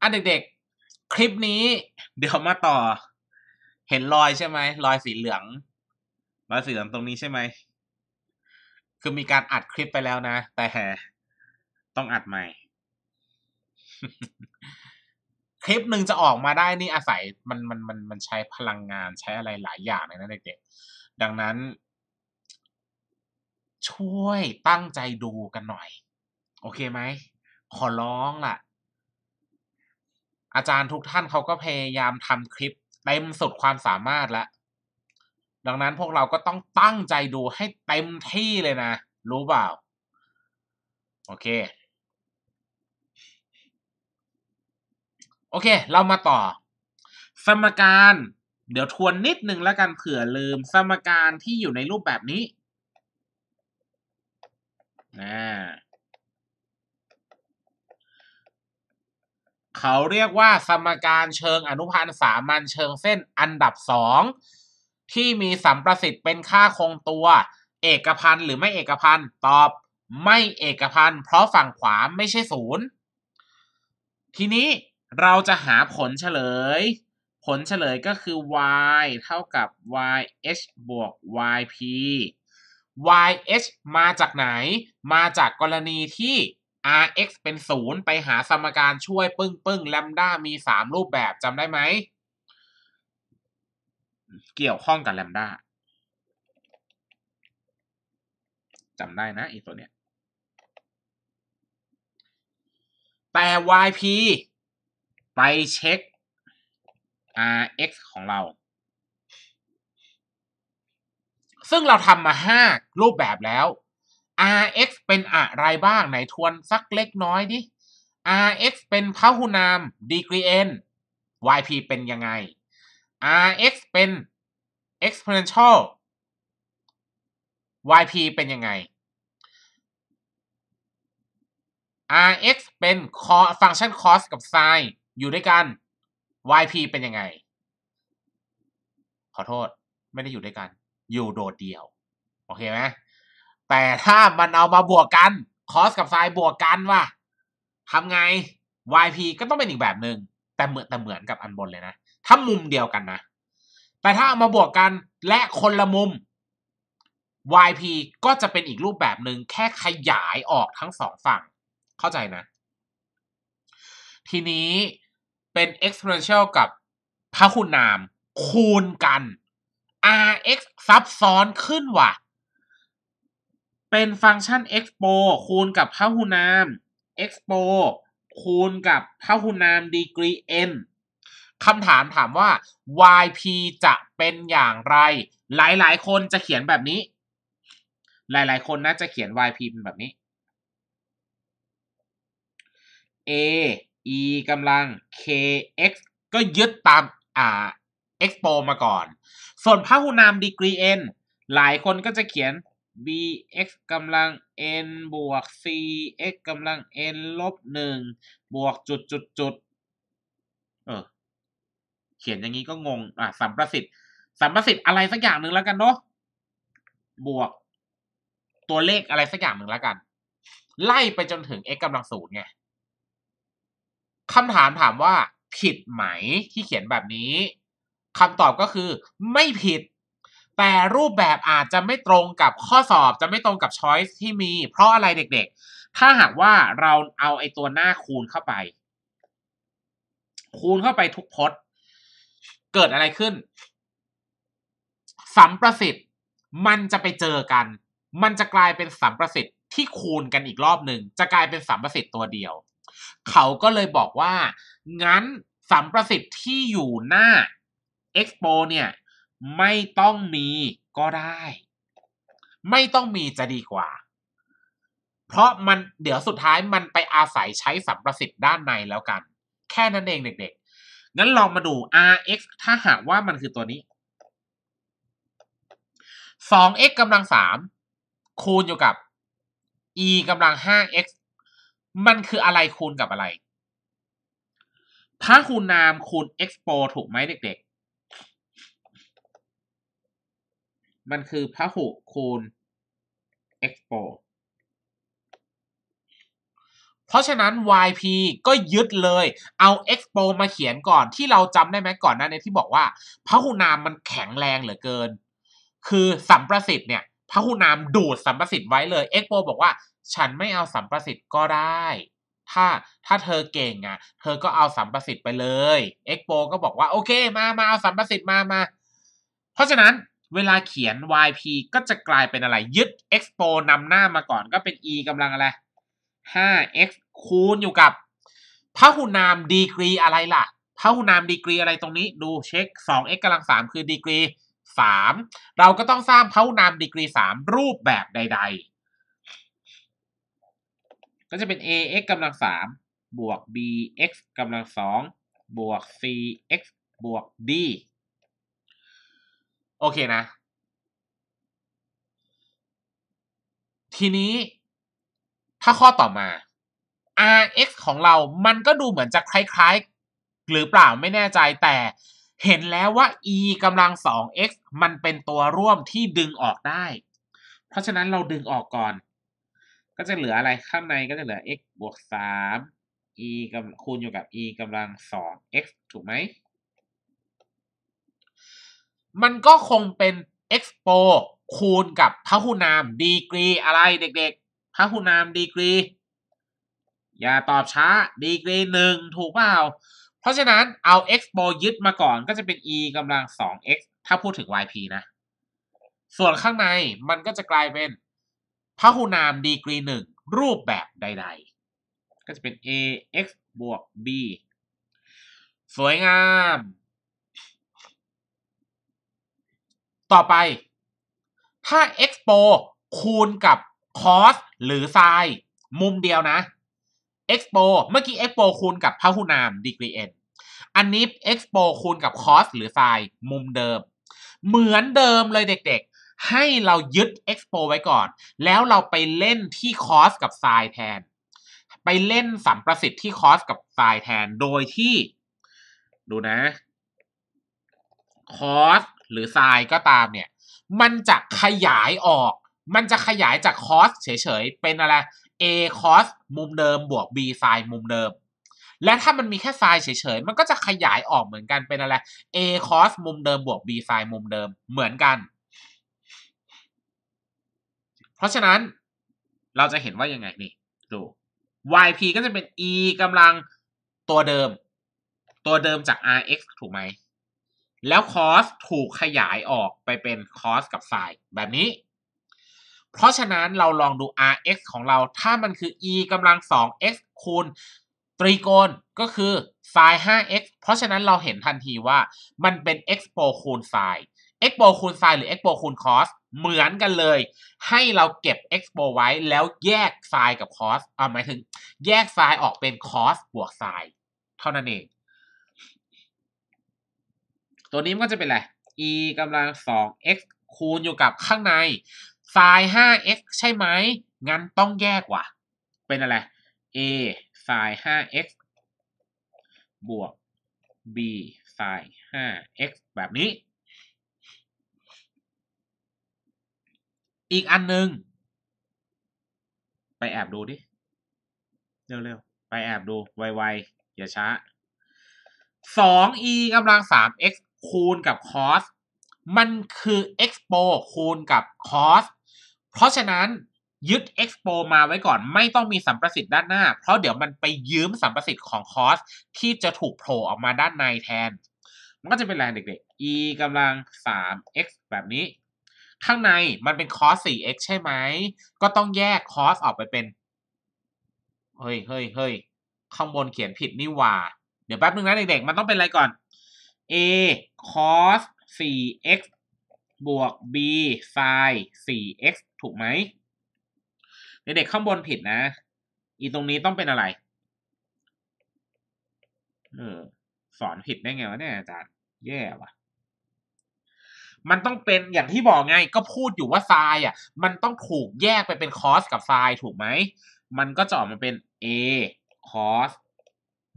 อ่ะเด็กๆ คลิปนี้ เดี๋ยวมาต่อ เห็นรอยใช่ไหม รอยสีเหลืองรอยสีเหลืองตรงนี้ใช่ไหม คือมีการอัดคลิปไปแล้วนะ แต่ต้องอัดใหม่ คลิปหนึ่งจะออกมาได้นี่อาศัยมันมันมันมันใช้พลังงานใช้อะไรหลายอย่างเลยนะ เด็กๆดังนั้น ช่วยตั้งใจดูกันหน่อย โอเคไหม ขอร้องล่ะอาจารย์ทุกท่านเขาก็พยายามทำคลิปเต็มสุดความสามารถแล้วดังนั้นพวกเราก็ต้องตั้งใจดูให้เต็มที่เลยนะ รู้เปล่า โอเค โอเค เรามาต่อ สมการ เดี๋ยวทวนนิดนึงแล้วกันเผื่อลืมสมการที่อยู่ในรูปแบบนี้นะเขาเรียกว่าสมการเชิงอนุพันธ์สามัญเชิงเส้นอันดับสอง ที่มีสัมประสิทธิ์เป็นค่าคงตัว เอกพันธ์หรือไม่เอกพันธ์ตอบไม่เอกพันธ์เพราะฝั่งขวาไม่ใช่ศูนย์ทีนี้เราจะหาผลเฉลย ผลเฉลยก็คือ y เท่ากับ yh บวก yp yh มาจากไหน มาจากกรณีที่ rx เป็นศูนย์ไปหาสมการช่วยปึ้งปึ้งแลมด้ามีสามรูปแบบจำได้ไหมเกี่ยวข้องกับแลมด้าจำได้นะอีตัวเนี้ยแต่ yp ไปเช็ค rx ของเรา ซึ่งเราทำมา 5 รูปแบบแล้ว rx เป็นอะไรบ้างไหนทวนสักเล็กน้อยดิ rx เป็นพหุนาม degree n yp เป็นยังไง rx เป็น exponential yp เป็นยังไง rx เป็นฟังก์ชัน cos กับ sin อยู่ด้วยกัน yp เป็นยังไง ขอโทษไม่ได้อยู่ด้วยกัน อยู่โดดเดี่ยวโอเคไหมแต่ถ้ามันเอามาบวกกันคอสกับไซบวกกันว่าทำไง YP ก็ต้องเป็นอีกแบบหนึง่งแต่เหมือนแต่เหมือนกับอันบนเลยนะ ถ้ามุมเดียวกันนะ แต่ถ้าเอามาบวกกันและคนละมุม YP ก็จะเป็นอีกรูปแบบหนึง่งแค่ขยายออกทั้งสองฝั่ง เข้าใจนะ ทีนี้เป็น exponential กับพหุนาม คูณกัน rx ซับซ้อนขึ้นว่ะเป็นฟังก์ชัน expo คูณกับพหุนาม expo คูณกับพหุนามดีกรี n คำถามถามว่า yp จะเป็นอย่างไร หลายๆ คนจะเขียนแบบนี้ หลายๆคนน่าจะเขียน yp เป็นแบบนี้ a e กำลัง kx ก็ยึดตามอ่า expo มาก่อน ส่วนพหุนามดีกรี n หลายคนก็จะเขียน bx กำลัง n บวก cx กำลัง n ลบหนึ่ง บวกจุดจุดจุดเออเขียนอย่างนี้ก็งงอ่ะสัมประสิทธิ์สัมประสิทธิ์อะไรสักอย่างหนึ่งแล้วกันเนาะ บวกตัวเลขอะไรสักอย่างหนึ่งแล้วกัน ไล่ไปจนถึง x กำลังศูนย์ไงคำถามถามว่า ผิดไหมที่เขียนแบบนี้ คำตอบก็คือ ไม่ผิดแต่รูปแบบอาจจะไม่ตรงกับข้อสอบจะไม่ตรงกับช้อยส์ที่มีเพราะอะไรเด็กๆ ถ้าหากว่าเราเอาไอ้ตัวหน้าคูณเข้าไป คูณเข้าไปทุกพจน์ เกิดอะไรขึ้นสัมประสิทธิ์มันจะไปเจอกัน มันจะกลายเป็นสัมประสิทธิ์ที่คูณกันอีกรอบหนึ่ง จะกลายเป็นสัมประสิทธิ์ตัวเดียว เขาก็เลยบอกว่า งั้นสัมประสิทธิ์ที่อยู่หน้า Expo เนี่ยไม่ต้องมีก็ได้ ไม่ต้องมีจะดีกว่า เพราะมันเดี๋ยวสุดท้ายมันไปอาศัยใช้สัมประสิทธิ์ด้านในแล้วกัน แค่นั้นเองเด็กๆ งั้นลองมาดู rx ถ้าหากว่ามันคือตัวนี้ 2x กำลัง3คูณอยู่กับ e กำลัง 5x มันคืออะไรคูณกับอะไร ถ้าคูณนามคูณ x p o ถูกไหมเด็กมันคือพหุคูณ e โ p เพราะฉะนั้น yp ก็ยึดเลย เอา x p o มาเขียนก่อนที่เราจำได้ไหมก่อนหน้านี้ที่บอกว่า พหุนามมันแข็งแรงเหลือเกิน คือสัมประสิทธิ์เนี่ย พหุนามดูดสัมประสิทธิ์ไว้เลย x p o บอกว่า ฉันไม่เอาสัมประสิทธิ์ก็ได้ ถ้า ถ้าเธอเก่งอะ่ะเธอก็เอาสัมประสิทธิ์ไปเลย็ x p o ก็บอกว่าโอเคมามาเอาสัมประสิทธิ์มามา เพราะฉะนั้นเวลาเขียน yp ก็จะกลายเป็นอะไรยึด expo นำหน้ามาก่อนก็เป็น e กำลังอะไร 5x คูณอยู่กับพหุนามดีกรีอะไรล่ะพหุนามดีกรีอะไรตรงนี้ ดูเช็ค 2x กำลัง 3 คือดีกรี 3 เราก็ต้องสร้างพหุนามดีกรี 3 รูปแบบใดๆ ก็จะเป็น ax กำลัง 3 บวก bx กำลัง 2 บวก cx บวก d โอเคนะ ทีนี้ถ้าข้อต่อมา rx ของเรามันก็ดูเหมือนจะคล้ายๆ หรือเปล่าไม่แน่ใจแต่เห็นแล้วว่า e กำลัง 2x มันเป็นตัวร่วมที่ดึงออกได้ เพราะฉะนั้นเราดึงออกก่อน ก็จะเหลืออะไรข้างในก็จะเหลือ x บวก3 e กำคูณอยู่กับ e กำลัง 2x ถูกไหมมันก็คงเป็นเอ็กซ์โปคูณกับพหุนามดีกรีอะไรเด็กๆ พหุนามดีกรีอย่าตอบช้าดีกรีหนึ่งถูกเปล่า เพราะฉะนั้นเอา x โปยึดมาก่อนก็จะเป็น e กำลัง 2x ถ้าพูดถึง yp นะ ส่วนข้างในมันก็จะกลายเป็น พหุนามดีกรีหนึ่งรูปแบบใดๆ ก็จะเป็น ax บวก b สวยงามต่อไป ถ้า expo คูณกับ cost หรือ sin มุมเดียวนะ expo เมื่อกี้ expo คูณกับพหุนาม degree n อันนี้ expo คูณกับ cost หรือ sin มุมเดิม เหมือนเดิมเลยเด็กๆ ให้เรายึด expo ไว้ก่อน แล้วเราไปเล่นที่ cost กับ sin แทน ไปเล่นสัมประสิทธิ์ที่ c o s กับ sin แทนโดยที่ ดูนะ c o s หรือทรายก็ตามเนี่ยมันจะขยายออก มันจะขยายจากคอสเฉยๆเป็นอะไร a คอสมุมเดิมบวก b ทรายมุมเดิม และถ้ามันมีแค่ทรายเฉยๆมันก็จะขยายออกเหมือนกันเป็นอะไร a คอสมุมเดิมบวก b ทรายมุมเดิมเหมือนกัน เพราะฉะนั้นเราจะเห็นว่ายังไงนี่ดู yp ก็จะเป็น e กำลังตัวเดิม ตัวเดิมจาก rx ถูกไหมแล้วคอสถูกขยายออกไปเป็นคอสกับไซน์แบบนี้ เพราะฉะนั้นเราลองดู rx ของเรา ถ้ามันคือ e กำลัง 2x คูณตรีโกณก็คือไซน์ 5x เพราะฉะนั้นเราเห็นทันทีว่ามันเป็น x โปคูณไซน์ x โปคูณไซน์หรือ x โปคูณคอสเหมือนกันเลย ให้เราเก็บ x โปไว้แล้วแยกไซน์กับคอสอ่าหมายถึง แยกไซน์ออกเป็นคอสบวกไซน์เท่านั้นเองตัวนี้มันก็จะเป็นอะไร e กำลัง 2x คูณอยู่กับข้างใน sin 5x ใช่ไหมงั้นต้องแยกว่ะ เป็นอะไร a sin 5x บวก b sin 5x แบบนี้ อีกอันหนึ่ง ไปแอบดูดิ เร็วๆไปแอบดู ไวๆ อย่าช้า 2e กำลัง 3x คูณกับคอสมันคือ Expo คูณกับคอสเพราะฉะนั้นยึด Expo มาไว้ก่อนไม่ต้องมีสัมประสิทธิ์ด้านหน้า เพราะเดี๋ยวมันไปยืมสัมประสิทธิ์ของคอสที่จะถูกโผล่ออกมาด้านในแทน มันก็จะเป็นแรงเด็กๆ e กำลัง 3x แบบนี้ ข้างในมันเป็นคอส 4x ใช่ไหมก็ต้องแยกคอสออกไปเป็นเฮ้ยเฮ้ยเฮ้ยข้างบนเขียนผิดนี่ว่า เดี๋ยวแป๊บนึงนะเด็กๆมันต้องเป็นอะไรก่อน a cos 4x บวก b sin 4x ถูกไหม เด็กๆข้างบนผิดนะ อีตรงนี้ต้องเป็นอะไรเออสอนผิดได้ไงวะเนี่ยอาจารย์แย่ว่ะ มันต้องเป็นอย่างที่บอกไง ก็พูดอยู่ว่าไซน์อ่ะ มันต้องถูกแยกไปเป็นคอสกับไซน์ถูกไหม มันก็จะออกมาเป็น a cos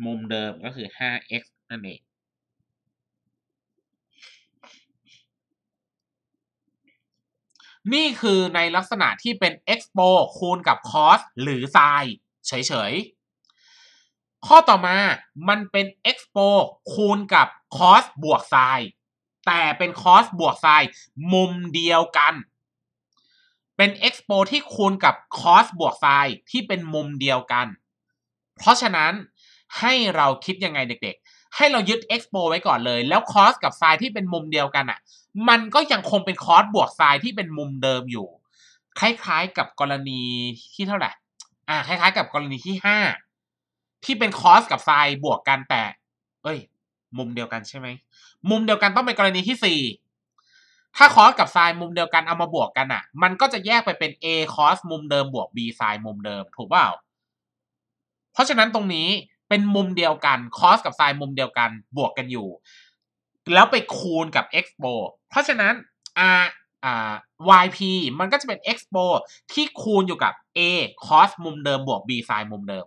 มุมเดิมก็คือ 5x นั่นเองนี่คือในลักษณะที่เป็น expo คูณกับ cost หรือ sin เฉยๆ ข้อต่อมามันเป็น expo คูณกับ cost บวก sin แต่เป็น cost บวก sin มุมเดียวกัน เป็น expo ที่คูณกับ cost บวก sin ที่เป็นมุมเดียวกัน เพราะฉะนั้นให้เราคิดยังไงเด็กๆให้เรายึด Expo ไว้ก่อนเลย แล้วคอสกับไซด์ที่เป็นมุมเดียวกันอะ่ะ มันก็ยังคงเป็นคอสบวกไซด์ที่เป็นมุมเดิมอยู่ คล้ายๆ กับกรณีที่เท่าไหร่อ่าคล้ายๆกับกรณีที่ห้าที่เป็นคอสกับไซด์บวกกันแต่เอ้ย มุมเดียวกันใช่ไหมมุมเดียวกันต้องเป็นกรณีที่สี่ถ้าคอสกับไซ์มุมเดียวกันเอามาบวกกันอะ่ะ มันก็จะแยกไปเป็น A คอสมุมเดิมบวก B ไซ์มุมเดิมถูกเปล่า เพราะฉะนั้นตรงนี้เป็นมุมเดียวกันคอสกับไซน์มุมเดียวกันบวกกันอยู่ แล้วไปคูณกับ Expo เพราะฉะนั้น R อ่า YP มันก็จะเป็น Expo ที่คูณอยู่กับ A c o s มุมเดิมบวก B ซน์มุมเดิม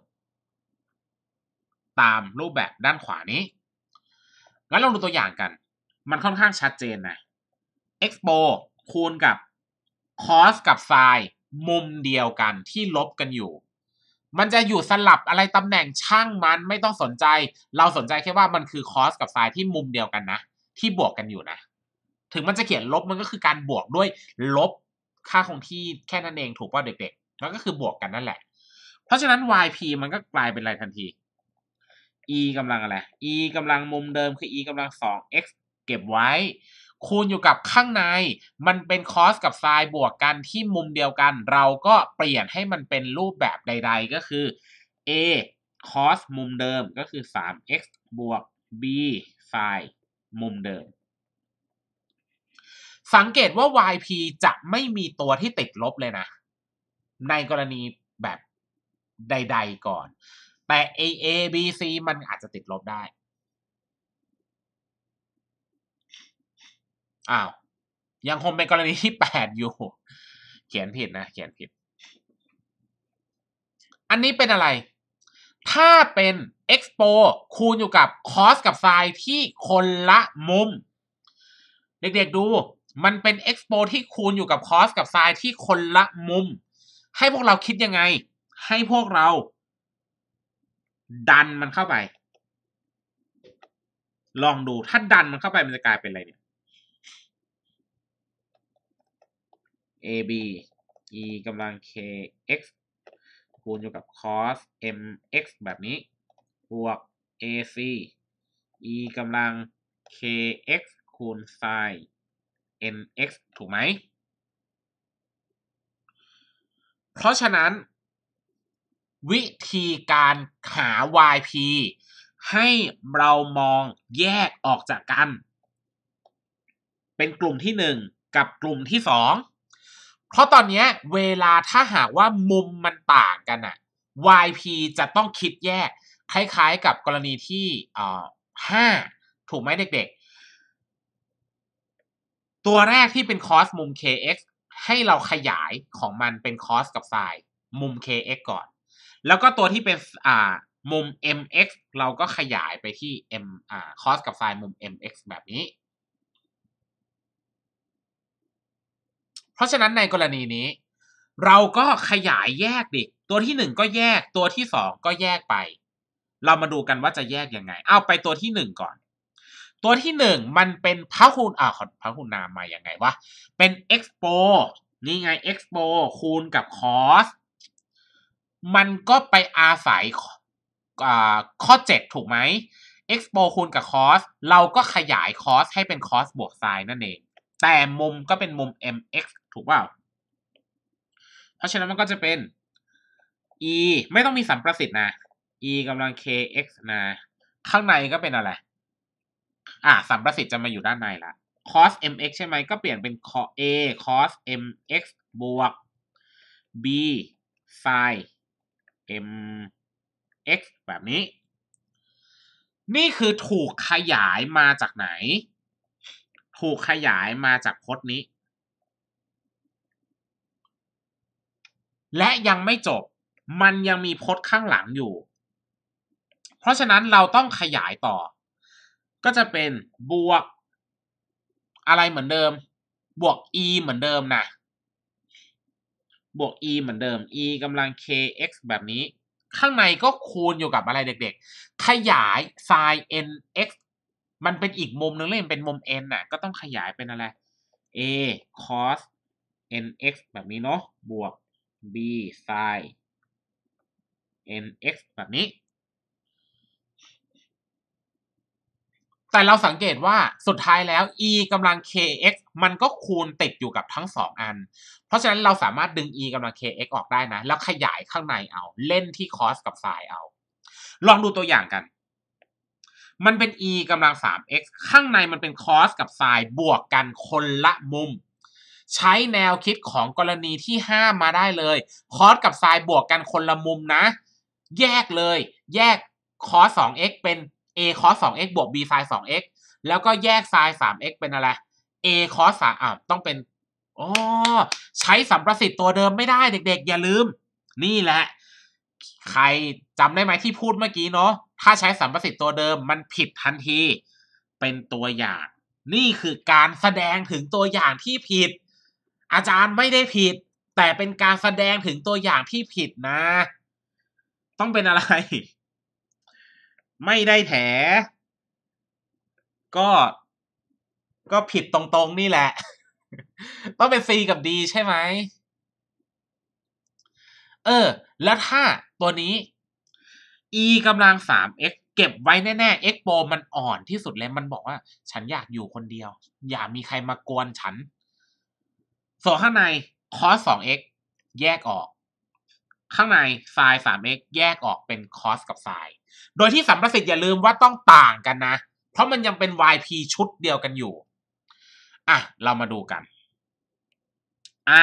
ตามรูปแบบด้านขวานี้งั้นลองดูตัวอย่างกัน มันค่อนข้างชัดเจนนะ Expo คูณกับ c o s กับซน์มุมเดียวกันที่ลบกันอยู่มันจะอยู่สลับอะไรตำแหน่งช่างมันไม่ต้องสนใจ เราสนใจแค่ว่ามันคือคอสกับไซน์ที่มุมเดียวกันนะที่บวกกันอยู่นะ ถึงมันจะเขียนลบมันก็คือการบวกด้วยลบค่าคงที่แค่นั้นเองถูกป่ะเด็กๆแล้วก็คือบวกกันนั่นแหละ เพราะฉะนั้น yp มันก็กลายเป็นอะไรทันที e กำลังอะไร e กำลังมุมเดิมคือ e กำลังสอง x เก็บไว้คูณอยู่กับข้างใน มันเป็นคอสกับไซน์บวกกันที่มุมเดียวกัน เราก็เปลี่ยนให้มันเป็นรูปแบบใดๆก็คือ a คอสมุมเดิมก็คือ 3x บวก b ไซน์มุมเดิม สังเกตว่า yp จะไม่มีตัวที่ติดลบเลยนะ ในกรณีแบบใดๆก่อน แต่ a a b c มันอาจจะติดลบได้อ้าวยังคงเป็นกรณีที่แปดอยู่เขียนผิดนะเขียนผิด อันนี้เป็นอะไร ถ้าเป็น expo คูณอยู่กับ cost กับ s i ์ที่คนละมุม เด็ก ๆดู มันเป็น expo ที่คูณอยู่กับ cost กับ s i ์ที่คนละมุม ให้พวกเราคิดยังไง ให้พวกเรา ดันมันเข้าไป ลองดูถ้าดันมันเข้าไปมันจะกลายเป็นอะไรเนี่ย ab e กำลัง kx คูณอยู่กับ cos mx แบบนี้ บวก ac e กำลัง kx คูณ sin nx ถูกไหม เพราะฉะนั้น วิธีการหา yp ให้เรามองแยกออกจากกัน เป็นกลุ่มที่ 1 กับกลุ่มที่ 2เพราะตอนนี้เวลาถ้าหากว่ามุมมันต่างกันอะ YP จะต้องคิดแยก คล้ายๆกับกรณีที่ห้าถูกไหมเด็กๆ ตัวแรกที่เป็นคอสมุม kx ให้เราขยายของมันเป็นคอสกับไซน์มุม kx ก่อน แล้วก็ตัวที่เป็นอ่ามุม mx เราก็ขยายไปที่ m อ่าคอสกับไซน์มุม mx แบบนี้เพราะฉะนั้นในกรณีนี้เราก็ขยายแยกดิตัวที่หนึ่งก็แยกตัวที่สองก็แยกไป เรามาดูกันว่าจะแยกยังไงเอาไปตัวที่หนึ่งก่อน ตัวที่หนึ่งมันเป็นพระคูณอ่าพระคูณนามมาอย่างไงวะเป็น expo นี่ไง expo คูณกับ cos มันก็ไปอาศัยข้อเจ็ดถูกไหม expo คูณกับ cos เราก็ขยาย cos ให้เป็น cos บวก sin นั่นเอง แต่มุมก็เป็นมุม mx ถูกเปล่า เพราะฉะนั้นมันก็จะเป็น e ไม่ต้องมีสัมประสิทธิ์นะ e กำลัง kx นะข้างในก็เป็นอะไร อ่าสัมประสิทธิ์จะมาอยู่ด้านในละ cos mx ใช่ไหมก็เปลี่ยนเป็น cos a cos mx บวก b sin mx แบบนี้ นี่คือถูกขยายมาจากไหน ถูกขยายมาจากพจน์นี้และยังไม่จบมันยังมีพจน์ข้างหลังอยู่ เพราะฉะนั้นเราต้องขยายต่อ ก็จะเป็นบวก อะไรเหมือนเดิม บวก e เหมือนเดิมนะ บวก e เหมือนเดิม e กำลัง kx แบบนี้ ข้างในก็คูณอยู่กับอะไรเด็กๆ ขยาย sin nx มันเป็นอีกมุมนึงเลยเป็นมุม n น่ะก็ต้องขยายเป็นอะไร a cos nx แบบนี้เนาะ บวก b sin m x แบบนี้ แต่เราสังเกตว่าสุดท้ายแล้ว e กำลัง kx มันก็คูณติดอยู่กับทั้งสองอัน เพราะฉะนั้นเราสามารถดึง e กำลัง kx ออกได้นะ แล้วขยายข้างในเอา เล่นที่ cos กับ sin เอา ลองดูตัวอย่างกัน มันเป็น e กำลัง 3x ข้างในมันเป็น cos กับ sin บวกกันคนละมุมใช้แนวคิดของกรณีที่ห้ามาได้เลยคอสกับไซน์บวกกันคนละมุมนะ แยกเลย แยกคอส 2x เป็น a คอส 2x บวก b ไซน์ 2x แล้วก็แยกไซน์ 3x เป็นอะไร a คอส3อ่ะต้องเป็นอ๋อใช้สัมประสิทธิ์ตัวเดิมไม่ได้เด็กๆ อย่าลืม นี่แหละ ใครจำได้ไหมที่พูดเมื่อกี้เนาะถ้าใช้สัมประสิทธิ์ตัวเดิมมันผิดทันทีเป็นตัวอย่าง นี่คือการแสดงถึงตัวอย่างที่ผิดอาจารย์ไม่ได้ผิด แต่เป็นการแสดงถึงตัวอย่างที่ผิดนะ ต้องเป็นอะไร ไม่ได้แถ ก็ก็ผิดตรงๆนี่แหละ ต้องเป็นีกับดีใช่ไหมเออ แล้วถ้าตัวนี้ e กำลังสาม x เก็บไว้แน่ๆ x โปมันอ่อนที่สุดเลยมันบอกว่า ฉันอยากอยู่คนเดียว อย่ามีใครมากวนฉันส่วนข้างในคอส2 x แยกออก ข้างในไซน์ x แยกออกเป็นคอสกับไซน์โดยที่สัมประสิทธิ์อย่าลืมว่าต้องต่างกันนะ เพราะมันยังเป็น yp ชุดเดียวกันอยู่ อ่ะ เรามาดูกัน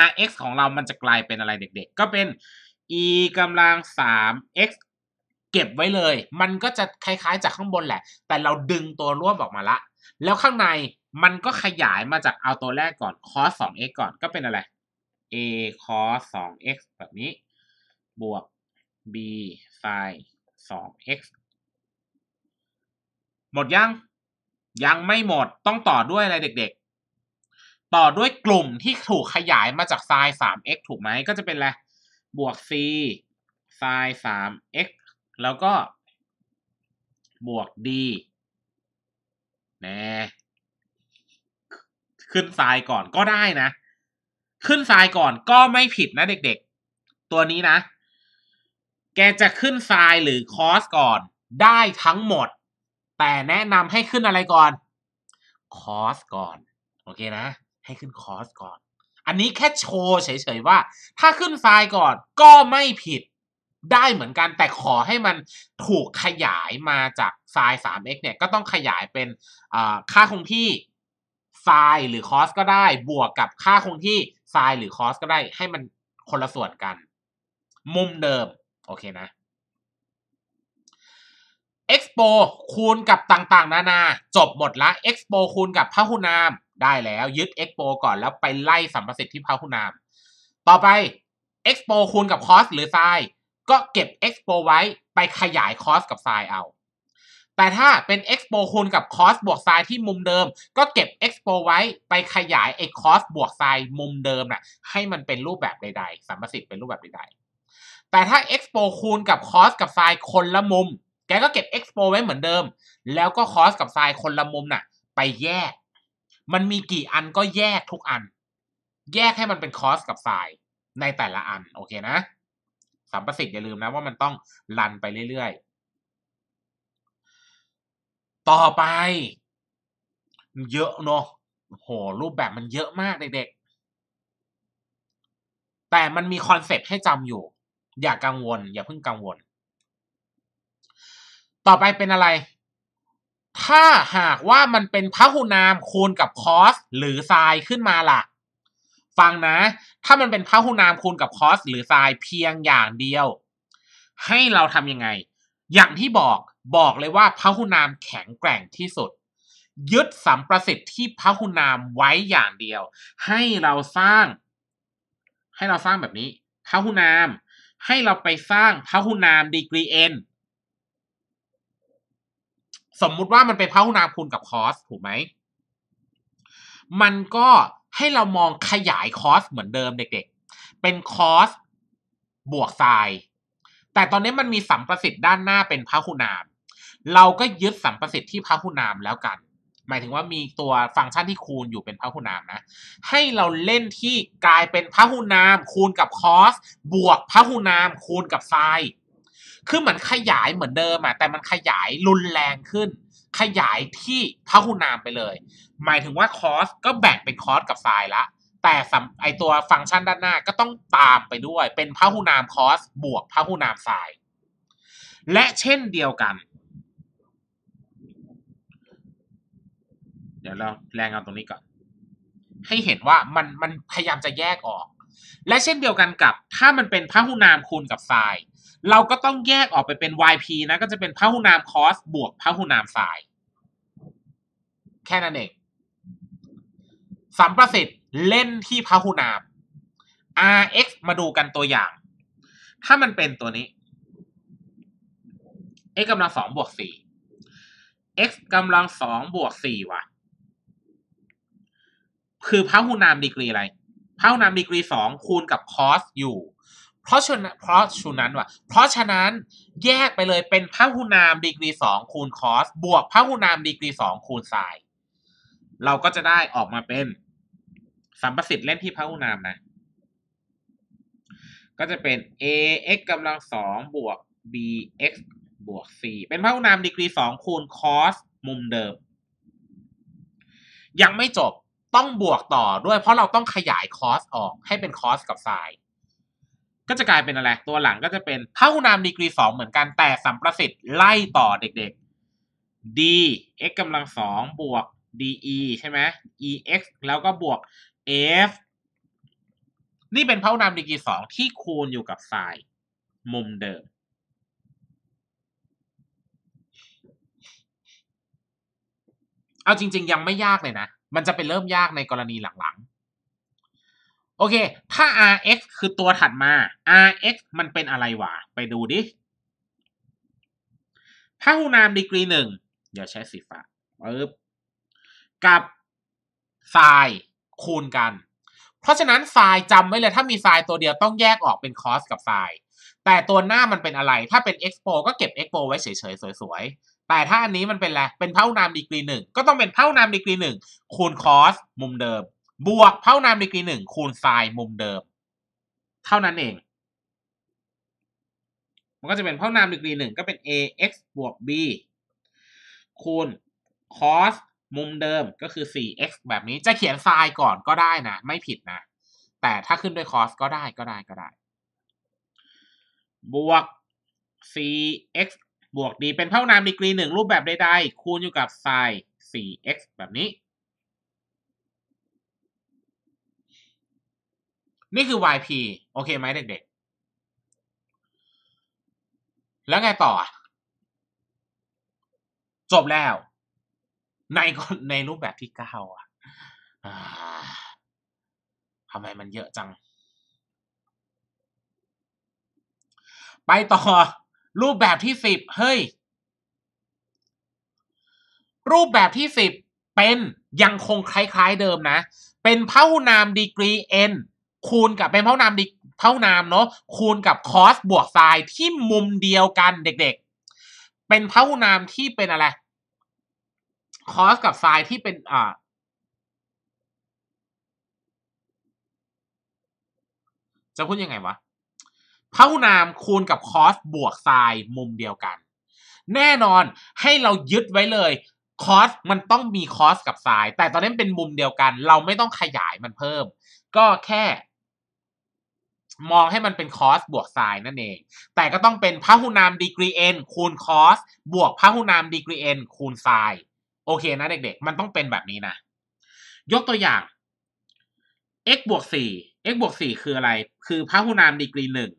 rx ของเรามันจะกลายเป็นอะไรเด็กๆ ก็เป็น e กำลัง3 x เก็บไว้เลย มันก็จะคล้ายๆ จากข้างบนแหละ แต่เราดึงตัวร่วมออกมาละ แล้วข้างในมันก็ขยายมาจากเอาตัวแรกก่อน cos 2x ก่อนก็เป็นอะไร a cos 2x แบบนี้ บวก b sin 2x หมดยัง ยังไม่หมดต้องต่อด้วยอะไรเด็กๆ ต่อด้วยกลุ่มที่ถูกขยายมาจาก sin 3x ถูกไหมก็จะเป็นอะไรบวก c sin 3x แล้วก็ บวก d แน่ขึ้นทรายก่อนก็ได้นะ ขึ้นทรายก่อนก็ไม่ผิดนะ เด็ก ๆ ตัวนี้นะ แกจะขึ้นทรายหรือคอสก่อนได้ทั้งหมด แต่แนะนำให้ขึ้นอะไรก่อนคอสก่อน โอเคนะ ให้ขึ้นคอสก่อน อันนี้แค่โชว์เฉยๆว่า ถ้าขึ้นทรายก่อนก็ไม่ผิดได้เหมือนกัน แต่ขอให้มันถูกขยายมาจากไซน์ 3x เนี่ยก็ต้องขยายเป็นค่าคงที่ไซน์หรือคอสก็ได้บวกกับค่าคงที่ไซน์หรือคอสก็ได้ให้มันคนละส่วนกัน มุมเดิมโอเคนะ Expo คูณกับต่างๆนานา จบหมดละ Expo คูณกับพหุนามได้แล้วยึด Expo ก่อนแล้วไปไล่สัมประสิทธิ์ที่พหุนาม ต่อไป Expo คูณกับคอสหรือไซน์ก็เก็บ Expo ไว้ไปขยายคอสกับไซน์เอาแต่ถ้าเป็น expo คูณกับ c o s บวก sin ที่มุมเดิม ก็เก็บ expo ไว้ไปขยายไอ้ c o s บวก sin มุมเดิมนะ่ะ ให้มันเป็นรูปแบบใดๆ สัมประสิทธิ์เป็นรูปแบบใดๆ แต่ถ้า expo คูณกับ c o s กับ sin คนละมุม แกก็เก็บ expo ไว้เหมือนเดิม แล้วก็ c o s กับ sin คนละมุมนะ่ะ ไปแยก มันมีกี่อันก็แยกทุกอัน แยกให้มันเป็น c o s กับ sin ในแต่ละอัน โอเคนะ สัมประสิทธิ์อย่าลืมนะว่ามันต้องรันไปเรื่อยๆต่อไป เยอะเนาะโห รูปแบบมันเยอะมากเด็กๆแต่มันมีคอนเซปต์ให้จำอยู่ อย่ากังวล อย่าเพิ่งกังวล ต่อไปเป็นอะไร ถ้าหากว่ามันเป็นพหุนามคูณกับคอสหรือไซขึ้นมาล่ะ ฟังนะ ถ้ามันเป็นพหุนามคูณกับคอสหรือไซเพียงอย่างเดียว ให้เราทำยังไง อย่างที่บอกบอกเลยว่าพระหุนามแข็งแกร่งที่สุด ยึดสัมประสิทธิ์ที่พระหุนามไว้อย่างเดียว ให้เราสร้าง ให้เราสร้างแบบนี้พระหุนาม ให้เราไปสร้างพระหุนามดีกรีเอ็นสมมุติว่ามันเป็นพระหุนามคูณกับคอสถูกไหม มันก็ให้เรามองขยายคอสเหมือนเดิมเด็กๆเป็นคอสบวกไซา์แต่ตอนนี้มันมีสัมประสิทธิ์ด้านหน้าเป็นพระหุนามเราก็ยึดสัมประสิทธิ์ที่พหุนามแล้วกัน หมายถึงว่ามีตัวฟังก์ชันที่คูณอยู่เป็นพหุนามนะ ให้เราเล่นที่กลายเป็นพหุนาม คูณกับคอสบวกพหุนาม คูณกับไซคือเหมือนขยายเหมือนเดิมอะแต่มันขยายรุนแรงขึ้น ขยายที่พหุนามไปเลย หมายถึงว่าคอสก็แบ่งเป็นคอสกับไซละ แต่ไอตัวฟังก์ชันด้านหน้าก็ต้องตามไปด้วย เป็นพหุนามคอสบวกพหุนามไซและเช่นเดียวกันเดี๋ยวเราแรงเอาตรงนี้ก่อน ให้เห็นว่ามันมันพยายามจะแยกออก และเช่นเดียวกันกับ ถ้ามันเป็นพหุนามคูณกับไซน์เราก็ต้องแยกออกไปเป็น yp นะก็จะเป็นพหุนามคอส บวก พหุนามไซน์แค่นั้นเองสัมประสิทธิ์เล่นที่พหุนาม rx มาดูกันตัวอย่าง ถ้ามันเป็นตัวนี้ x กำลังสองบวกสี่ x กำลังสองบวกสี่ว่ะคือพระหุนามดีกรีอะไรพระหุนามดีกรีสองคูณกับคอสอยู่ เพราะฉะนั้นเพราะฉะนั้นว่ะ เพราะฉะนั้นแยกไปเลยเป็นพระหุนามดีกรีสองคูณคอสบวกพระหุนามดีกรีสองคูณไซเราก็จะได้ออกมาเป็นสัมประสิทธิ์เล่นที่พระหุนามนะ ก็จะเป็น ax กำลังสองบวก bx บวก c เป็นพระหุนามดีกรีสองคูณคอสมุมเดิม ยังไม่จบต้องบวกต่อด้วยเพราะเราต้องขยายคอสออกให้เป็นคอสกับไซน์ก็จะกลายเป็นอะไร ตัวหลังก็จะเป็นพหุนามดีกรีสองเหมือนกันแต่สัมประสิทธิ์ไล่ต่อเด็กๆ d x กำลังสองบวก d e ใช่ไหม e x แล้วก็บวก f นี่เป็นพหุนามดีกรีสองที่คูณอยู่กับไซน์มุมเดิม เอาจริง ๆ ยังไม่ยากเลยนะมันจะเป็นเริ่มยากในกรณีหลังๆ โอเค ถ้า rx คือตัวถัดมา rx มันเป็นอะไรวะไปดูดิพหุนามดีกรีหนึ่งเดี๋ยวใช้สีฟ้าปึ๊บกับไซคูณกัน เพราะฉะนั้นไซจำไว้เลยถ้ามีไซตัวเดียวต้องแยกออกเป็นคอสกับไซแต่ตัวหน้ามันเป็นอะไร ถ้าเป็น expo ก็เก็บ expo ไว้เฉยๆ สวยแต่ถ้าอันนี้มันเป็นอะไรเป็นเท่านามดีกรีหนึ่งก็ต้องเป็นเท่านามดีกรีหนึ่งคูณคอสมุมเดิม บวกเท่านามดีกรีหนึ่งคูณไซน์มุมเดิมเท่านั้นเอง มันก็จะเป็นเท่านามดีกรีหนึ่งก็เป็น ax บวก b คูณคอสมุมเดิมก็คือ 4x แบบนี้จะเขียนไซน์ก่อนก็ได้นะไม่ผิดนะ แต่ถ้าขึ้นด้วยคอสก็ได้ก็ได้ก็ได้ บวก 4x บวกดีเป็นเท่านามดีกรีหนึ่งรูปแบบใดๆคูณอยู่กับไซน์ 4x แบบนี้ นี่คือ yp โอเคไหมเด็กๆแล้วไงต่อ จบแล้ว ในในรูปแบบที่เก้าอ่ะทำไมมันเยอะจัง ไปต่อรูปแบบที่สิบเฮ้ย รูปแบบที่สิบเป็นยังคงคล้ายๆเดิมนะ เป็นเท่านามดีกรี n คูณกับเป็นเท่านามดีเท่านามเนาะ คูณกับคอสบวกไซน์ที่มุมเดียวกันเด็กๆ เป็นเท่านามที่เป็นอะไรคอสกับไซน์ที่เป็น อ่า จะพูดยังไงวะเท่านามคูณกับคอสบวกไซน์มุมเดียวกัน แน่นอนให้เรายึดไว้เลยคอสมันต้องมีคอสกับไซน์แต่ตอนนี้เป็นมุมเดียวกัน เราไม่ต้องขยายมันเพิ่ม ก็แค่ มองให้มันเป็นคอสบวกไซน์นั่นเอง แต่ก็ต้องเป็นพหุนาม ดีกรีเอนคูณคอสบวกพหุนามดีกรีเอนคูณไซน์โอเคนะเด็ก ๆ มันต้องเป็นแบบนี้นะ ยกตัวอย่าง x บวก4 x บวก4คืออะไร คือพหุนามดีกรีหนึ่ง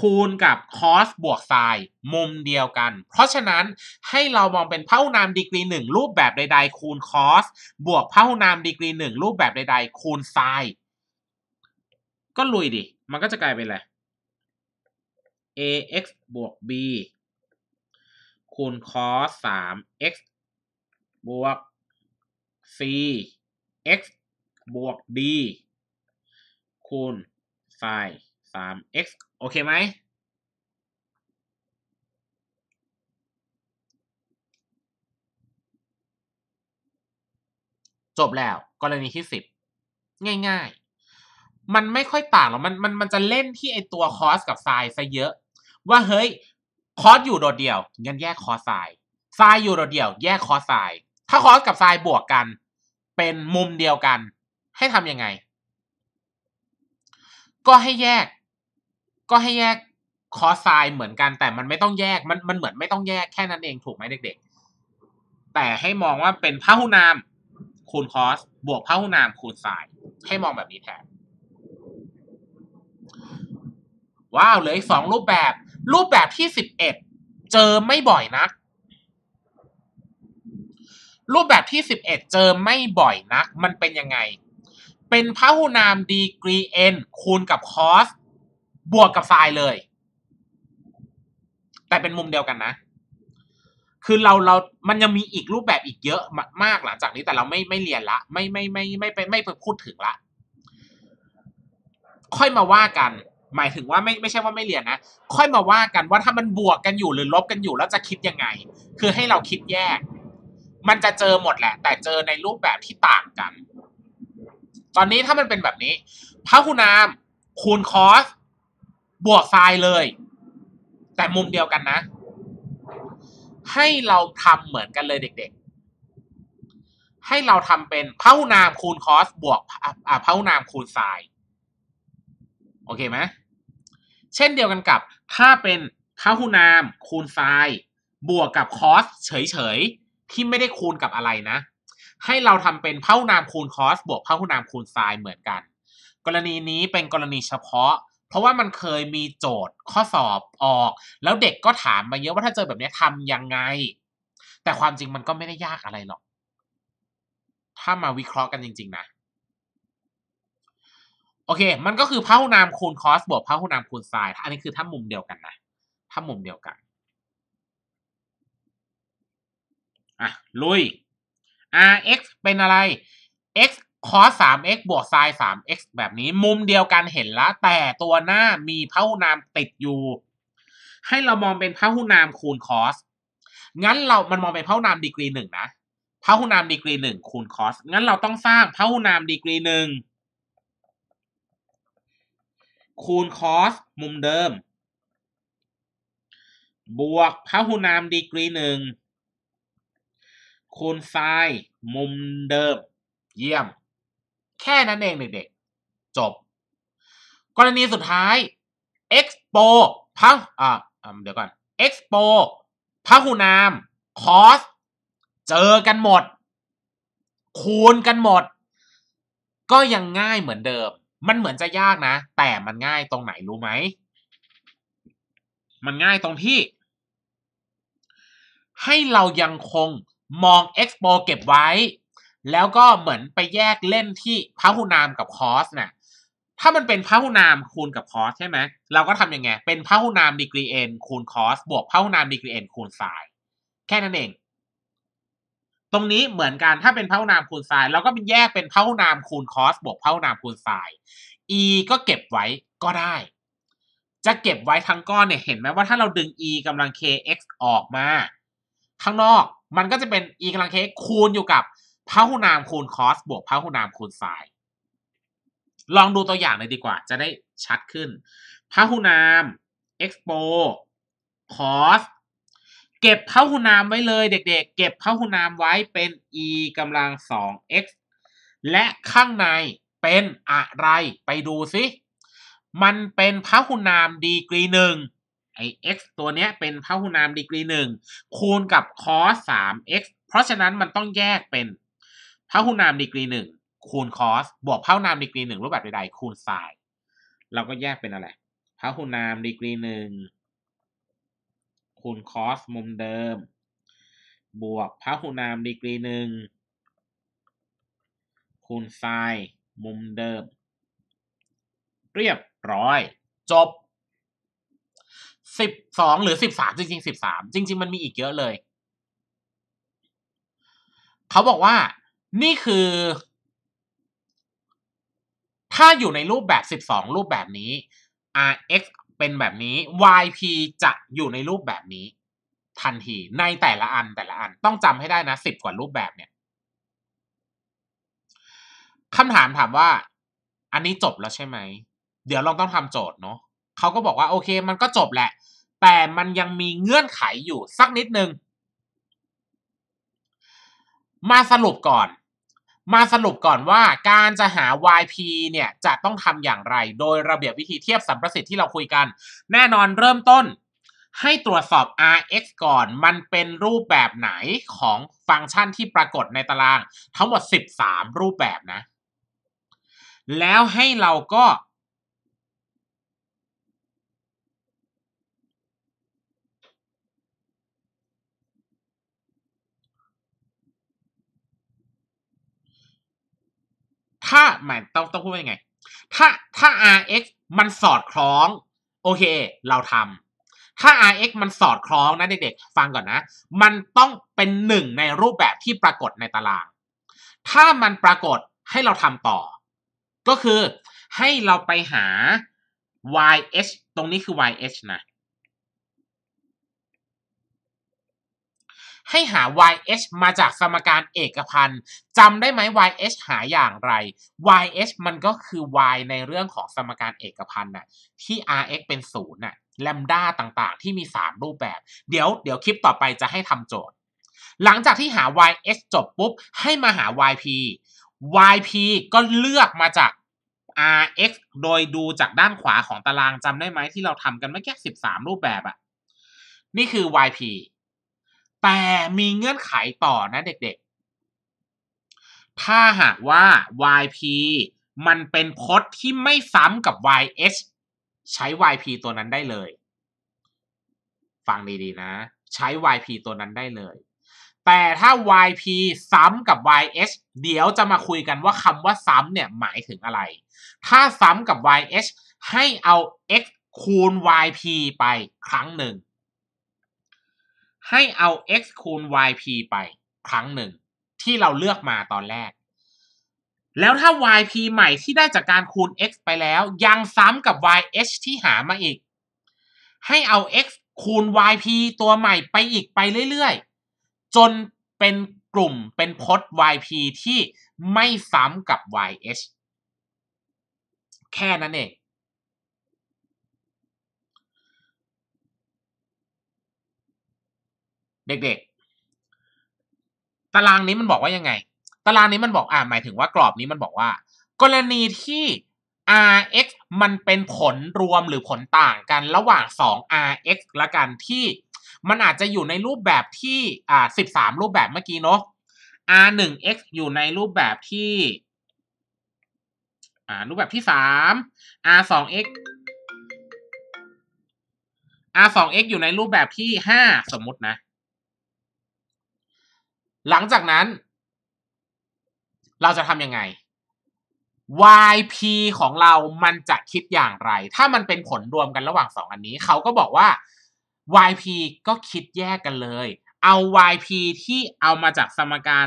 คูณกับคอสบวกไซน์มุมเดียวกัน เพราะฉะนั้นให้เรามองเป็นพหุนามดีกรี1 รูปแบบใดๆคูณคอสบวกพหุนามดีกรี1 รูปแบบใดๆคูณไซน์ก็ลุยดิ มันก็จะกลายเป็นอะไร ax บวก b คูณ cos 3 x บวก c x บวก d คูณ sin 3 x โอเคไหม จบแล้วกรณีที่สิบง่าย ๆ มันไม่ค่อยต่างหรอกมันมันมันจะเล่นที่ไอตัวคอสกับไซซะเยอะ ว่าเฮ้ย คอสอยู่โดดเดี่ยวงั้นแยกคอสไซไซอยู่โดดเดี่ยวแยกคอสไซถ้าคอสกับไซบวกกัน เป็นมุมเดียวกัน ให้ทำยังไง ก็ให้แยกก็ให้แยกคอสไซน์เหมือนกันแต่มันไม่ต้องแยกมันมันเหมือนไม่ต้องแยกแค่นั้นเองถูกไหมเด็กๆ แต่ให้มองว่าเป็นพหุนาม คูณคอสบวกพหุนามคูณไซน์ให้มองแบบนี้แทนว้าวเลยสองรูปแบบ รูปแบบที่สิบเอ็ดเจอไม่บ่อยนัก รูปแบบที่สิบเอ็ดเจอไม่บ่อยนัก มันเป็นยังไง เป็นพหุนามดีกรี n คูณกับคอสบวกกับไรายเลย แต่เป็นมุมเดียวกันนะ คือเราเรา มันยังมีอีกรูปแบบอีกเยอะมาก หลังจากนี้แต่เราไม่ไม่เรียนละไม่ไม่ไม่ไม่ไปไม่ไปพูดถึงละ ค่อยมาว่ากัน หมายถึงว่าไม่ไม่ใช่ว่าไม่เรียนนะ ค่อยมาว่ากันว่าถ้ามันบวกกันอยู่หรือลบกันอยู่แล้วจะคิดยังไง คือให้เราคิดแยก มันจะเจอหมดแหละ แต่เจอในรูปแบบที่ต่างกัน ตอนนี้ถ้ามันเป็นแบบนี้พระคุณามคูณคอสบวกไซน์เลย แต่มุมเดียวกันนะ ให้เราทำเหมือนกันเลยเด็ก ๆ ให้เราทำเป็นเพ้านามคูณคอสบวกอ่าเพ้านามคูณไซน์โอเคไหมเช่นเดียวกันกับถ้าเป็นเพ้านามคูณไซน์บวกกับคอสเฉยๆที่ไม่ได้คูณกับอะไรนะ ให้เราทำเป็นเพ้านามคูณคอสบวกเพ้านามคูณไซน์เหมือนกัน กรณีนี้เป็นกรณีเฉพาะเพราะว่ามันเคยมีโจทย์ข้อสอบออก แล้วเด็กก็ถามมาเยอะว่าถ้าเจอแบบนี้ทำยังไง แต่ความจริงมันก็ไม่ได้ยากอะไรหรอก ถ้ามาวิเคราะห์กันจริง ๆนะโอเคมันก็คือพหุนามคูณคอสบวกพหุนามคูณไซน์อันนี้คือถ้ามุมเดียวกันนะถ้ามุมเดียวกัน อ่ะ ลุย rx เป็นอะไร x คอสามเอซ์บวกไซน์ซ์แบบนี้ มุมเดียวกันเห็นละ แต่ตัวหน้ามีพหุนามติดอยู่ ให้เรามองเป็นพหุนามคูณคอสงั้นเรา มันมองเป็นพหุนามดีกรีหนึ่งนะ พหุนามดีกรีหนึ่งคูณคอสงั้นเราต้องสร้างพหุนามดีกรีหนึ่งคูณคอสมุมเดิม บวกพหุนามดีกรีหนึ่งคูณไซน์มุมเดิม เยี่ยมแค่นั้นเองเด็กๆจบ กรณีสุดท้าย Expo พระอ่าเดี๋ยวก่อน Expo พระหูนามคอสเจอกันหมด คูณกันหมด ก็ยังง่ายเหมือนเดิม มันเหมือนจะยากนะ แต่มันง่ายตรงไหนรู้ไหม มันง่ายตรงที่ ให้เรายังคงมอง Expo เก็บไว้แล้วก็เหมือนไปแยกเล่นที่พระหุนามกับคอสนะ่ะ ถ้ามันเป็นพระหุนามคูณกับคอสใช่ไหมเราก็ทำยังไง เป็นพระหุนามดีกรีเอนคูณคอสบวกพระหุนามดีกรีเอนคูณไซ์แค่นั้นเอง ตรงนี้เหมือนกัน ถ้าเป็นพระหุนามคูณไซ์เราก็เป็นแยกเป็นพระหุนามคูณคอสบวกพระหุนามคูณไซอ์ e ก็เก็บไว้ก็ได้ จะเก็บไว้ทั้งก้อนเนี่ยเห็นไหมว่าถ้าเราดึง e กำลัง kx ออกมาข้างนอก มันก็จะเป็น e กำลัง kx คูณอยู่กับพหุนามคูณคอสบวกพหุนามคูณไซน์ลองดูตัวอย่างเลยดีกว่าจะได้ชัดขึ้น พหุนามเอ็กโปคอสเก็บพหุนามไว้เลยเด็กๆ เก็บพหุนามไว้เป็น e กำลังสอง x และข้างในเป็นอะไรไปดูสิ มันเป็นพหุนามดีกรีหนึ่งไอ x ตัวเนี้ยเป็นพหุนามดีกรีหนึ่งคูณกับสสา 3x เพราะฉะนั้นมันต้องแยกเป็นถ้าหุ้นนามดีกรีหนึ่งคูณคอส บวกเท่านามดีกรีหนึ่งรูปแบบใดๆคูณไซน์เราก็แยกเป็นอะไรพหุนามดีกรีหนึ่งคูณคอสมุมเดิม บวกพหุนามดีกรีหนึ่งคูณไซน์มุมเดิม เรียบร้อย จบสิบสองหรือสิบสามจริงๆสิบสามจริง ๆมันมีอีกเยอะเลย เขาบอกว่านี่คือ ถ้าอยู่ในรูปแบบ 12 รูปแบบนี้ rx เป็นแบบนี้ yp จะอยู่ในรูปแบบนี้ ทันที ในแต่ละอันแต่ละอันต้องจำให้ได้นะ10 กว่ารูปแบบเนี่ยคำถามถามว่า อันนี้จบแล้วใช่ไหม เดี๋ยวเราต้องทำโจทย์เนาะเขาก็บอกว่า โอเคมันก็จบแหละ แต่มันยังมีเงื่อนไขอยู่สักนิดนึง มาสรุปก่อนมาสรุปก่อนว่าการจะหา YP เนี่ยจะต้องทำอย่างไรโดยระเบียบวิธีเทียบสัมประสิทธิ์ที่เราคุยกัน แน่นอนเริ่มต้นให้ตรวจสอบ Rx ก่อน มันเป็นรูปแบบไหนของฟังก์ชันที่ปรากฏในตาราง ทั้งหมด 13 รูปแบบนะ แล้วให้เราก็ถ้าหมายต้องต้องพูดยังไง ถ้าถ้า RX มันสอดคล้อง โอเค เราทำถ้า RX มันสอดคล้องนะเด็กๆฟังก่อนนะ มันต้องเป็นหนึ่งในรูปแบบที่ปรากฏในตาราง ถ้ามันปรากฏให้เราทำต่อ ก็คือให้เราไปหา YH ตรงนี้คือ YH นะให้หา YH มาจากสมการเอกพันธ์ จำได้ไหม YH หาอย่างไร YH มันก็คือ Y ในเรื่องของสมการเอกพันธ์น่ะที่ Rx เป็นศูนย์น่ะแลมดาต่างๆ ที่มี 3 รูปแบบ เดี๋ยวเดี๋ยวคลิปต่อไปจะให้ทำโจทย์ หลังจากที่หา YH จบปุ๊บ ให้มาหา YP YP ก็เลือกมาจาก Rx โดยดูจากด้านขวาของตารางจำได้ไหมที่เราทำกันเมื่อกี้13 รูปแบบอะนี่คือ YP แต่มีเงื่อนไขต่อนะเด็กๆ ถ้าหากว่า YP มันเป็นพจน์ที่ไม่ซ้ำกับ y s ใช้ YP ตัวนั้นได้เลย ฟังดีๆนะ ใช้ YP ตัวนั้นได้เลย แต่ถ้า YP ซ้ำกับ y s เดี๋ยวจะมาคุยกันว่าคำว่าซ้ำเนี่ยหมายถึงอะไร ถ้าซ้ำกับ y s ให้เอา x คูณ YP ไปครั้งหนึ่งให้เอา x คูณ yp ไปครั้งหนึ่ง ที่เราเลือกมาตอนแรก แล้วถ้า yp ใหม่ที่ได้จากการคูณ x ไปแล้วยังซ้ำกับ yh ที่หามาอีก ให้เอา x คูณ yp ตัวใหม่ไปอีกไปเรื่อยๆ จนเป็นกลุ่มเป็นพจน์ yp ที่ไม่ซ้ำกับ yh แค่นั้นเองเด็กๆ ตารางนี้มันบอกว่ายังไง ตารางนี้มันบอกอ่าหมายถึงว่ากรอบนี้มันบอกว่า กรณีที่ rx มันเป็นผลรวมหรือผลต่างกันระหว่าง2 rx ละกันที่ มันอาจจะอยู่ในรูปแบบที่อ่า13 รูปแบบเมื่อกี้เนาะ r1x อยู่ในรูปแบบที่อ่ารูปแบบที่3 r2x r2x อยู่ในรูปแบบที่5สมมตินะหลังจากนั้น เราจะทำยังไง YP ของเรามันจะคิดอย่างไร ถ้ามันเป็นผลรวมกันระหว่าง 2 อันนี้ เขาก็บอกว่า YP ก็คิดแยกกันเลย เอา YP ที่เอามาจากสมการ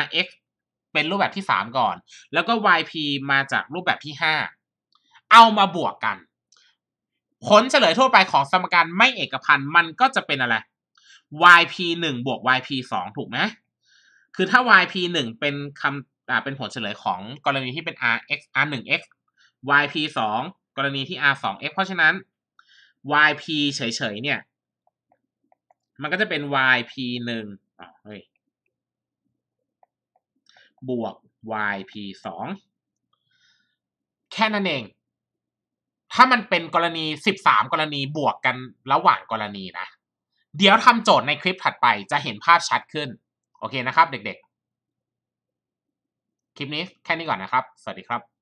Rx เป็นรูปแบบที่ 3 ก่อน แล้วก็ YP มาจากรูปแบบที่ 5 เอามาบวกกัน ผลเฉลยทั่วไปของสมการไม่เอกพันมันก็จะเป็นอะไร YP 1บวก YP 2ถูกไหมคือถ้า YP 1เป็นคำอ่าเป็นผลเฉลยของกรณีที่เป็น RX R 1 X YP 2กรณีที่ R 2 X เพราะฉะนั้น YP เฉยๆ เนี่ยมันก็จะเป็น YP 1อ๋อเฮ้ยบวก YP 2แค่นั้นเอง ถ้ามันเป็นกรณี 13 กรณีบวกกันระหว่างกรณีนะเดี๋ยวทำโจทย์ในคลิปถัดไปจะเห็นภาพชัดขึ้นโอเคนะครับเด็กๆ คลิปนี้แค่นี้ก่อนนะครับ สวัสดีครับ